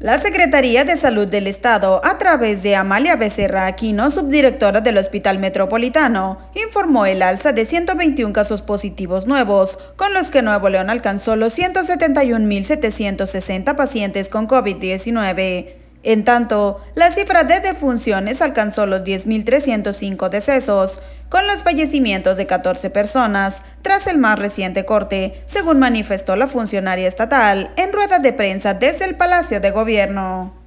La Secretaría de Salud del Estado, a través de Amalia Becerra Aquino, subdirectora del Hospital Metropolitano, informó el alza de 121 casos positivos nuevos, con los que Nuevo León alcanzó los 171.760 pacientes con COVID-19. En tanto, la cifra de defunciones alcanzó los 10.305 decesos, con los fallecimientos de 14 personas, tras el más reciente corte, según manifestó la funcionaria estatal en rueda de prensa desde el Palacio de Gobierno.